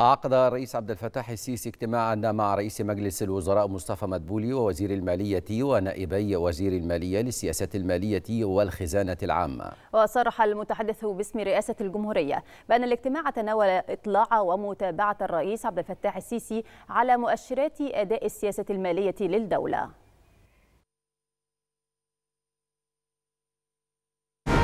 عقد الرئيس عبد الفتاح السيسي اجتماعا مع رئيس مجلس الوزراء مصطفى مدبولي ووزير المالية ونائبي وزير المالية للسياسة المالية والخزانة العامة وصرح المتحدث باسم رئاسة الجمهورية بأن الاجتماع تناول إطلاع ومتابعة الرئيس عبد الفتاح السيسي على مؤشرات أداء السياسة المالية للدولة